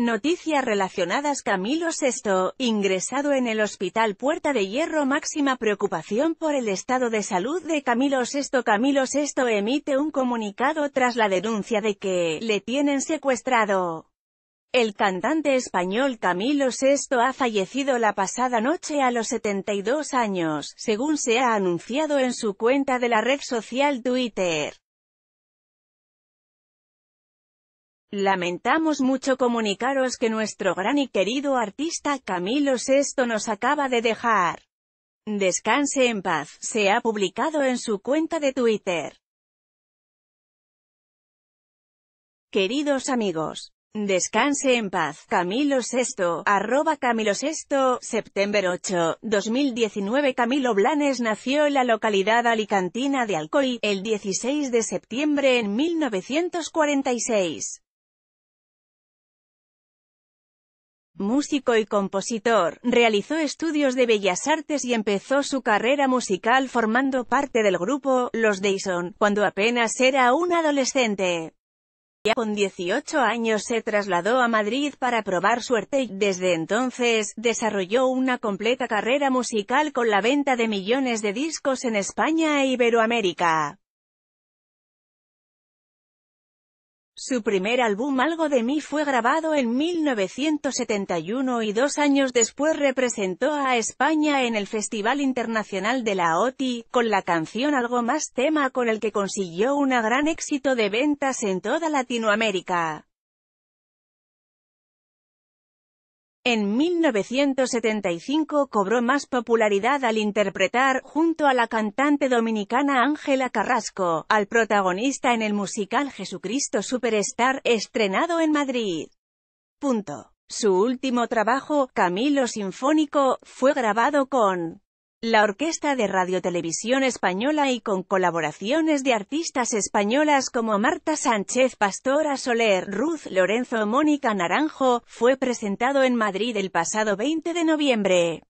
Noticias relacionadas Camilo VI, ingresado en el Hospital Puerta de Hierro Máxima preocupación por el estado de salud de Camilo VI Camilo VI emite un comunicado tras la denuncia de que le tienen secuestrado. El cantante español Camilo VI ha fallecido la pasada noche a los 72 años, según se ha anunciado en su cuenta de la red social Twitter. Lamentamos mucho comunicaros que nuestro gran y querido artista Camilo Sesto nos acaba de dejar. Descanse en paz, se ha publicado en su cuenta de Twitter. Queridos amigos, descanse en paz, Camilo Sesto, arroba Camilo Sesto, septiembre 8, 2019 Camilo Blanes nació en la localidad alicantina de Alcoy, el 16 de septiembre en 1946. músico y compositor, realizó estudios de bellas artes y empezó su carrera musical formando parte del grupo Los Dyson, cuando apenas era un adolescente. Ya con 18 años se trasladó a Madrid para probar suerte y, desde entonces, desarrolló una completa carrera musical con la venta de millones de discos en España e Iberoamérica. Su primer álbum Algo de mí fue grabado en 1971 y dos años después representó a España en el Festival Internacional de la OTI, con la canción Algo más tema con el que consiguió un gran éxito de ventas en toda Latinoamérica. En 1975 cobró más popularidad al interpretar, junto a la cantante dominicana Ángela Carrasco, al protagonista en el musical Jesucristo Superstar, estrenado en Madrid. Su último trabajo, Camilo Sinfónico, fue grabado con la Orquesta de Radiotelevisión Española y con colaboraciones de artistas españolas como Marta Sánchez Pastora Soler, Ruth Lorenzo Mónica Naranjo, fue presentado en Madrid el pasado 20 de noviembre.